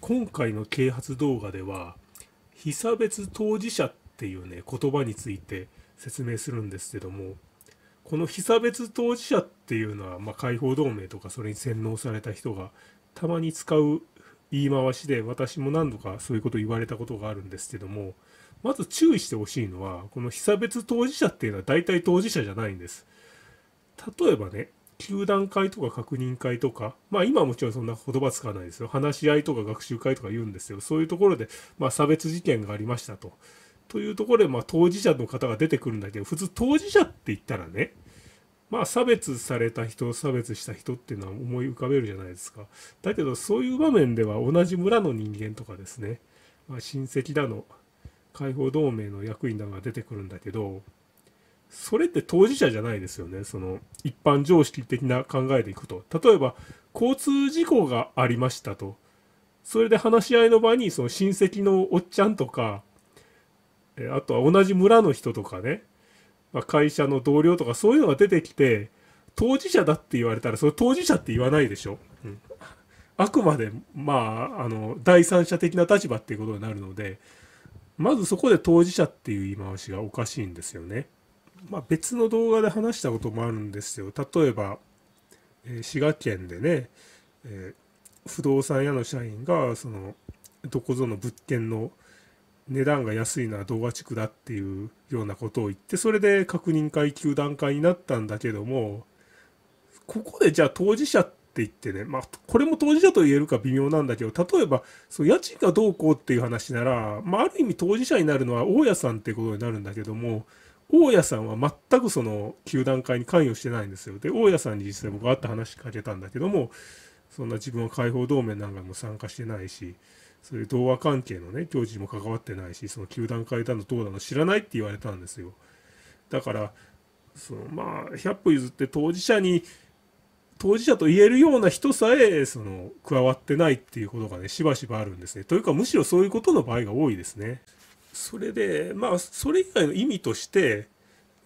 今回の啓発動画では被差別当事者っていうね言葉について説明するんですけどもこの被差別当事者っていうのは、まあ、解放同盟とかそれに洗脳された人がたまに使う言い回しで私も何度かそういうこと言われたことがあるんですけどもまず注意してほしいのはこの被差別当事者っていうのは大体当事者じゃないんです例えばね球団会とか確認会とか、まあ今はもちろんそんな言葉使わないですよ。話し合いとか学習会とか言うんですよ。そういうところで、まあ差別事件がありましたと。というところで、まあ当事者の方が出てくるんだけど、普通当事者って言ったらね、まあ差別された人、差別した人っていうのは思い浮かべるじゃないですか。だけどそういう場面では同じ村の人間とかですね、まあ、親戚だの、解放同盟の役員だのが出てくるんだけど、それって当事者じゃないですよね。その一般常識的な考えでいくと。例えば、交通事故がありましたと。それで話し合いの場に、その親戚のおっちゃんとか、あとは同じ村の人とかね、まあ、会社の同僚とかそういうのが出てきて、当事者だって言われたら、それ当事者って言わないでしょ。うん、あくまで、まあ、あの、第三者的な立場っていうことになるので、まずそこで当事者っていう言い回しがおかしいんですよね。まあ、別の動画で話したこともあるんですよ例えば、えー、滋賀県でね、えー、不動産屋の社員がそのどこぞの物件の値段が安いのは動画地区だっていうようなことを言ってそれで確認会級段階になったんだけどもここでじゃあ当事者って言ってねまあこれも当事者と言えるか微妙なんだけど例えばそう家賃がどうこうっていう話なら、まあ、ある意味当事者になるのは大家さんってことになるんだけども大家さんは全くその球団会に関与してないんですよ。で、大家さんに実際僕会って話しかけたんだけども、そんな自分は解放同盟なんかも参加してないし、そういう童話関係のね、教授も関わってないし、その球団会だのどうだの知らないって言われたんですよ。だから、そのまあ、百歩譲って当事者に、当事者と言えるような人さえ、その、加わってないっていうことがね、しばしばあるんですね。というか、むしろそういうことの場合が多いですね。それでまあそれ以外の意味として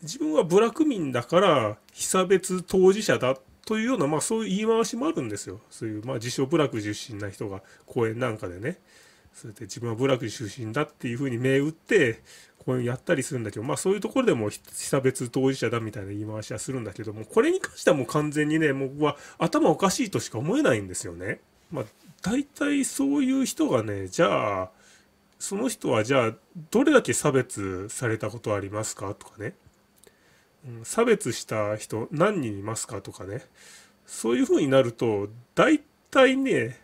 自分は部落民だから被差別当事者だというような、まあ、そういう言い回しもあるんですよそういう、まあ、自称部落出身な人が公演なんかでねそれで自分は部落出身だっていうふうに銘打ってこ演やったりするんだけど、まあそういうところでも被差別当事者だみたいな言い回しはするんだけども、これに関してはもう完全にね、僕は頭おかしいとしか思えないんですよね。まあ大体そういう人がね、じゃあ、その人はじゃあどれだけ差別されたことありますかとかね、うん、差別した人何人いますかとかねそういうふうになると大体ね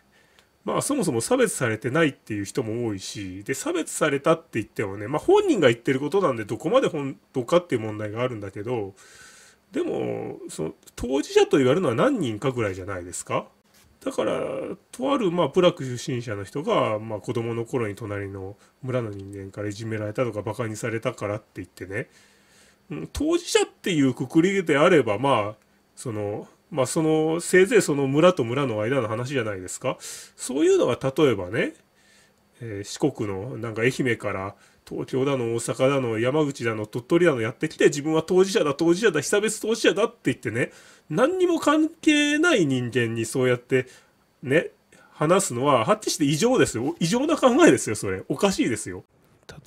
まあそもそも差別されてないっていう人も多いしで差別されたって言ってもねまあ本人が言ってることなんでどこまで本当かっていう問題があるんだけどでもその当事者と言われるのは何人かぐらいじゃないですかだから、とある、まあ、プラク出身者の人が、まあ、子供の頃に隣の村の人間からいじめられたとか、馬鹿にされたからって言ってね、うん、当事者っていうくくりであれば、まあ、その、まあ、その、せいぜいその村と村の間の話じゃないですか。そういうのが、例えばね、えー、四国の、なんか愛媛から、東京だの大阪だの山口だの鳥取だのやってきて自分は当事者だ当事者だ被差別当事者だって言ってね何にも関係ない人間にそうやってね話すのははっきりして異常ですよ異常な考えですよそれおかしいですよ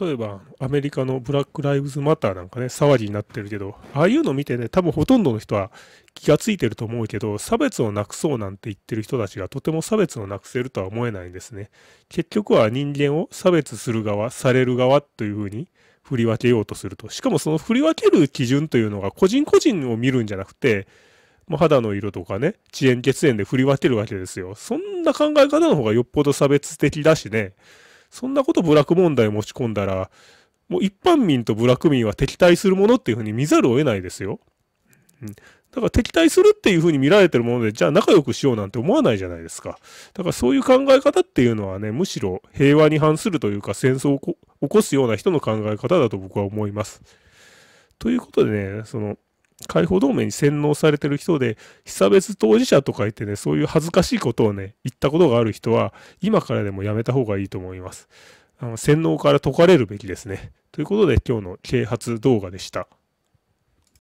例えばアメリカのブラック・ライブズ・マターなんかね、騒ぎになってるけど、ああいうの見てね、多分ほとんどの人は気がついてると思うけど、差別をなくそうなんて言ってる人たちがとても差別をなくせるとは思えないんですね。結局は人間を差別する側、される側というふうに振り分けようとすると。しかもその振り分ける基準というのが個人個人を見るんじゃなくて、肌の色とかね、遅延血縁で振り分けるわけですよ。そんな考え方の方がよっぽど差別的だしね。そんなこと部落問題を持ち込んだら、もう一般民と部落民は敵対するものっていうふうに見ざるを得ないですよ。うん、だから敵対するっていうふうに見られてるもので、じゃあ仲良くしようなんて思わないじゃないですか。だからそういう考え方っていうのはね、むしろ平和に反するというか戦争を起こすような人の考え方だと僕は思います。ということでね、その、解放同盟に洗脳されてる人で、被差別当事者とか言ってね、そういう恥ずかしいことをね、言ったことがある人は、今からでもやめた方がいいと思います。あの洗脳から解かれるべきですね。ということで、今日の啓発動画でした。